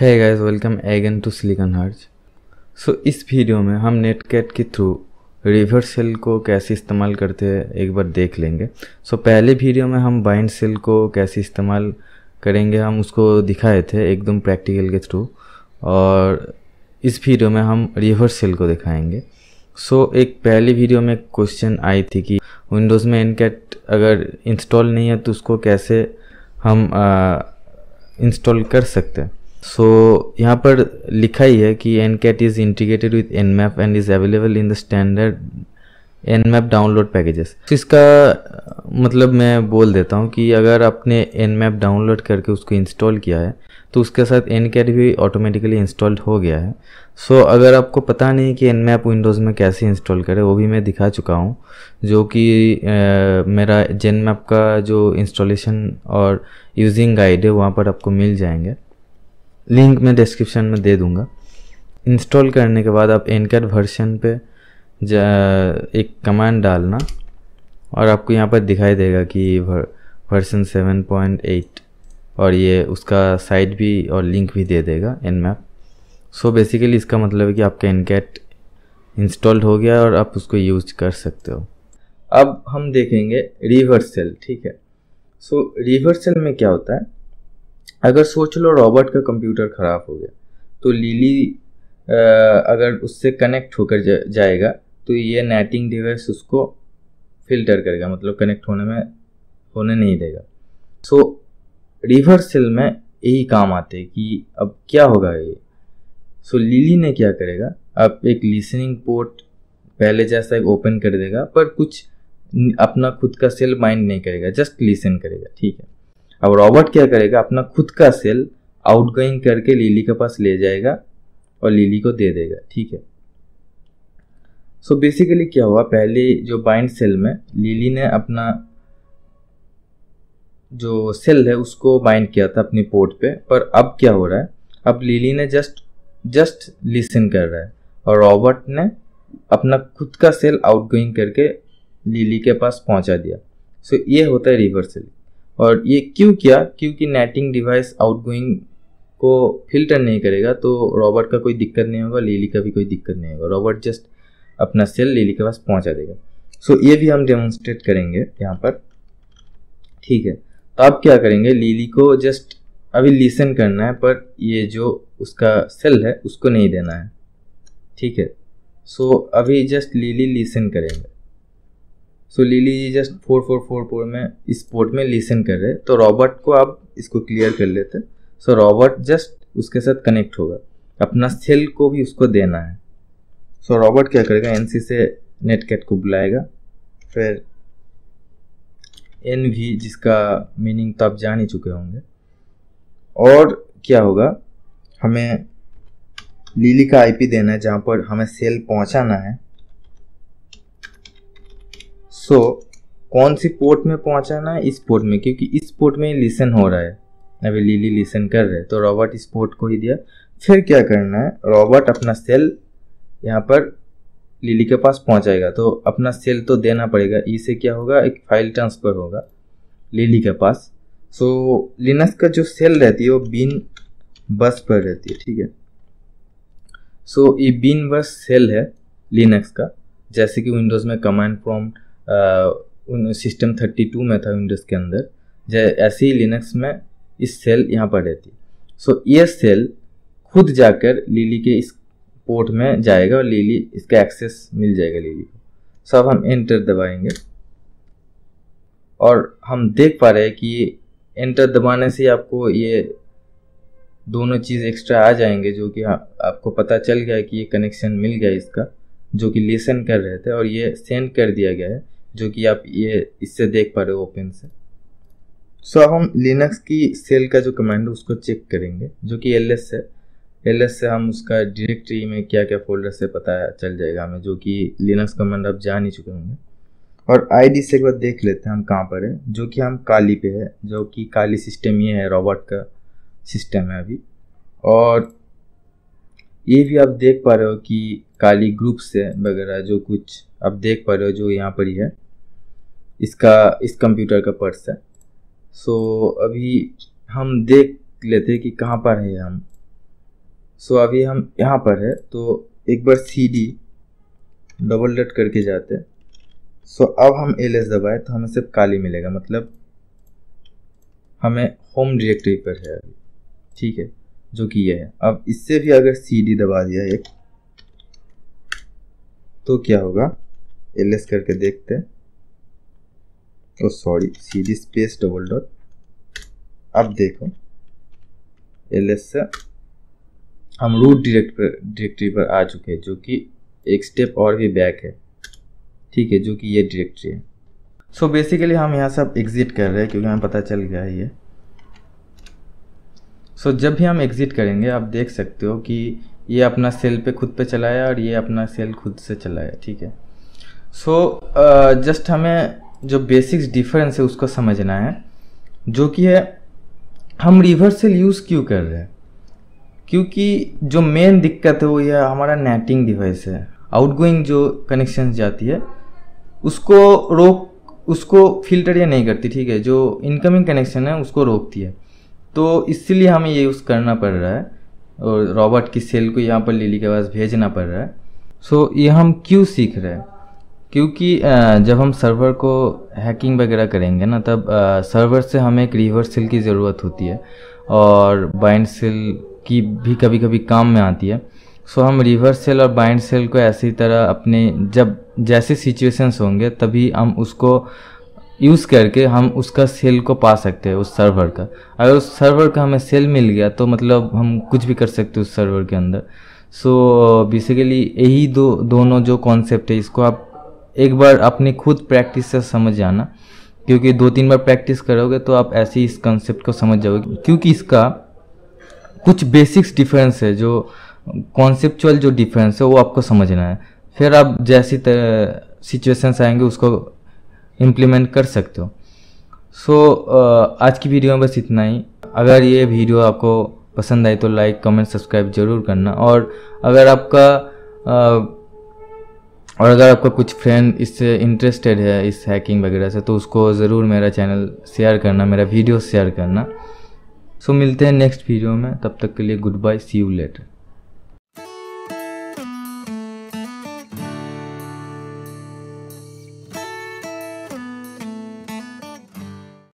है guys welcome again to silicon hertz so इस video में हम नेटकेट के थ्रू रिवर्स सेल को कैसे इस्तेमाल करते हैं एक बार देख लेंगे सो so, पहले वीडियो में हम बाइंड सेल को कैसे इस्तेमाल करेंगे हम उसको दिखाए थे एकदम प्रैक्टिकल के थ्रू और इस वीडियो में हम रिवर्स सेल को दिखाएंगे सो so, एक पहली वीडियो में क्वेश्चन आई थी कि विंडोज़ में इनकेट अगर इंस्टॉल नहीं है तो उसको कैसे हम इंस्टॉल कर सकते हैं सो so, यहाँ पर लिखा ही है कि Ncat is integrated with Nmap and is available in the standard Nmap download packages तो इसका मतलब मैं बोल देता हूँ कि अगर आपने एन मैप डाउनलोड करके उसको इंस्टॉल किया है तो उसके साथ एन कैट भी ऑटोमेटिकली इंस्टॉल्ड हो गया है सो so, अगर आपको पता नहीं कि एन मैप विंडोज़ में कैसे इंस्टॉल करें वो भी मैं दिखा चुका हूँ जो कि मेरा जेन मैप का जो इंस्टॉलेशन और यूजिंग गाइड है वहाँ पर आपको मिल जाएंगे लिंक मैं डिस्क्रिप्शन में दे दूँगा इंस्टॉल करने के बाद आप एनकेट वर्शन पे एक कमांड डालना और आपको यहाँ पर दिखाई देगा कि वर्सन 7.8 और ये उसका साइट भी और लिंक भी दे देगा एन मैप सो बेसिकली इसका मतलब है कि आपका कैट इंस्टॉल्ड हो गया और आप उसको यूज कर सकते हो अब हम देखेंगे रिवर्सल ठीक है सो so, रिवर्सल में क्या होता है अगर सोच लो रॉबर्ट का कंप्यूटर ख़राब हो गया तो लीली अगर उससे कनेक्ट होकर जा, जाएगा तो ये नेटिंग डिवाइस उसको फिल्टर करेगा मतलब कनेक्ट होने में होने नहीं देगा सो रिवर्सल में यही काम आते हैं कि अब क्या होगा ये सो लीली ने क्या करेगा अब एक लिसनिंग पोर्ट पहले जैसा एक ओपन कर देगा पर कुछ अपना खुद का सेल माइंड नहीं करेगा जस्ट लिसन करेगा ठीक है अब रॉबर्ट क्या करेगा अपना खुद का सेल आउटगोइंग करके लिली के पास ले जाएगा और लिली को दे देगा ठीक है सो so बेसिकली क्या हुआ पहले जो बाइंड सेल में लिली ने अपना जो सेल है उसको बाइंड किया था अपनी पोर्ट पे पर अब क्या हो रहा है अब लिली ने जस्ट जस्ट लिसन कर रहा है और रॉबर्ट ने अपना खुद का सेल आउटगोइंग करके लिली के पास पहुंचा दिया सो so ये होता है रिवर्सल और ये क्यों किया क्योंकि नेटिंग डिवाइस आउटगोइंग को फिल्टर नहीं करेगा तो रॉबर्ट का कोई दिक्कत नहीं होगा लीली का भी कोई दिक्कत नहीं होगा रॉबर्ट जस्ट अपना सेल लीली के पास पहुंचा देगा सो so, ये भी हम डेमोन्स्ट्रेट करेंगे यहाँ पर ठीक है तो अब क्या करेंगे लीली को जस्ट अभी लिसन करना है पर ये जो उसका सेल है उसको नहीं देना है ठीक है सो so, अभी जस्ट लीली लिसन करेंगे so Lily ji just four four four four में इस पोर्ट में लिसन कर रहे तो रॉबर्ट को आप इसको क्लियर कर लेते सो रॉबर्ट जस्ट उसके साथ कनेक्ट होगा अपना सेल को भी उसको देना है सो so, रॉबर्ट क्या करेगा एन से कैट को बुलाएगा फिर एन भी जिसका मीनिंग तो आप जान ही चुके होंगे और क्या होगा हमें लीली का आईपी देना है जहाँ पर हमें सेल पहुँचाना है सो so, कौन सी पोर्ट में पहुंचाना है इस पोर्ट में क्योंकि इस पोर्ट में लिसन हो रहा है अभी लिली लिसन कर रहे तो रॉबर्ट इस पोर्ट को ही दिया फिर क्या करना है रॉबर्ट अपना सेल यहाँ पर लिली के पास पहुँचाएगा तो अपना सेल तो देना पड़ेगा इसे e क्या होगा एक फाइल ट्रांसफ़र होगा लिली के पास सो so, लिनस का जो सेल रहती है वो बीन बस पर रहती है ठीक है सो so, ये बीन बस सेल है लिनक्स का जैसे कि विंडोज़ में command prompt system thirty two में था विंडोज़ के अंदर ऐसे ही लिनक्स में इस सेल यहाँ पर रहती सो so, ये सेल खुद जाकर लीली के इस पोर्ट में जाएगा और लीली इसका एक्सेस मिल जाएगा लीली को सो अब हम एंटर दबाएंगे और हम देख पा रहे हैं कि एंटर दबाने से आपको ये दोनों चीज़ एक्स्ट्रा आ जाएंगे जो कि हाँ, आपको पता चल गया कि ये कनेक्शन मिल गया इसका जो कि लेसन कर रहे थे और ये सेंड कर दिया गया है जो कि आप ये इससे देख पा रहे हो ओपन से सो अब हम लिनक्स की सेल का जो कमांड है उसको चेक करेंगे जो कि एल है एल से हम उसका डायरेक्टरी में क्या क्या फोल्डर से पता चल जाएगा हमें जो कि लिनक्स कमांड आप जान ही चुके होंगे और आईडी से एक बार देख लेते हैं हम कहाँ पर है जो कि हम काली पे है जो कि काली सिस्टम ये है रॉबोट का सिस्टम है अभी और ये भी आप देख पा रहे हो कि काली ग्रुप से वगैरह जो कुछ आप देख पा रहे हो जो यहाँ पर ही है इसका इस कंप्यूटर का पर्स है सो so, अभी हम देख लेते कि कहाँ पर है हम सो so, अभी हम यहाँ पर है तो एक बार सी डी डबल डट करके जाते सो so, अब हम एल एस दबाए तो हमें सिर्फ काली मिलेगा मतलब हमें होम डायरेक्टरी पर है अभी ठीक है जो कि यह है अब इससे भी अगर सी डी दबा दिया एक तो क्या होगा एल एस करके देखते हैं ओ सॉरी सीधी स्पेस डबल डॉट अब देखो एल से हम रूट डिरेक्ट पर डिरेक्टरी पर आ चुके हैं जो कि एक स्टेप और भी बैक है ठीक है जो कि ये डिरेक्ट्री है सो so बेसिकली हम यहाँ सब एग्ज़िट कर रहे हैं क्योंकि हमें पता चल गया है ये सो so जब भी हम एग्ज़िट करेंगे आप देख सकते हो कि ये अपना सेल पे खुद पे चलाया और ये अपना सेल खुद से चलाया ठीक है सो so, जस्ट uh, हमें जो बेसिक्स डिफरेंस है उसको समझना है जो कि है हम रिवर्सल यूज़ क्यों कर रहे हैं क्योंकि जो मेन दिक्कत है वो यह हमारा नेटिंग डिवाइस है आउटगोइंग जो कनेक्शन जाती है उसको रोक उसको फिल्टर या नहीं करती ठीक है जो इनकमिंग कनेक्शन है उसको रोकती है तो इसलिए हमें ये यूज़ करना पड़ रहा है और रॉबर्ट की सेल को यहाँ पर लिली के पास भेजना पड़ रहा है सो so, ये हम क्यों सीख रहे हैं क्योंकि जब हम सर्वर को हैकिंग वगैरह करेंगे ना तब सर्वर से हमें एक सिल की ज़रूरत होती है और बाइंड सेल की भी कभी कभी काम में आती है सो हम रिवर्स सेल और बाइंड सेल को ऐसी तरह अपने जब जैसे सिचुएशंस होंगे तभी हम उसको यूज़ करके हम उसका सेल को पा सकते हैं उस सर्वर का अगर उस सर्वर का हमें सेल मिल गया तो मतलब हम कुछ भी कर सकते हैं उस सर्वर के अंदर सो so, बेसिकली यही दो दोनों जो कॉन्सेप्ट है इसको आप एक बार अपने खुद प्रैक्टिस से समझ जाना क्योंकि दो तीन बार प्रैक्टिस करोगे तो आप ऐसे ही इस कंसेप्ट को समझ जाओगे क्योंकि इसका कुछ बेसिक्स डिफरेंस है जो कॉन्सेप्चुअल जो डिफरेंस है वो आपको समझना है फिर आप जैसी सिचुएशंस आएंगे उसको इम्प्लीमेंट कर सकते हो सो so, आज की वीडियो में बस इतना ही अगर ये वीडियो आपको पसंद आई तो लाइक कमेंट सब्सक्राइब ज़रूर करना और अगर आपका और अगर आपका कुछ फ्रेंड इससे इंटरेस्टेड है इस हैकिंग वगैरह से तो उसको ज़रूर मेरा चैनल शेयर करना मेरा वीडियो शेयर करना सो मिलते हैं नेक्स्ट वीडियो में तब तक के लिए good bye see you letter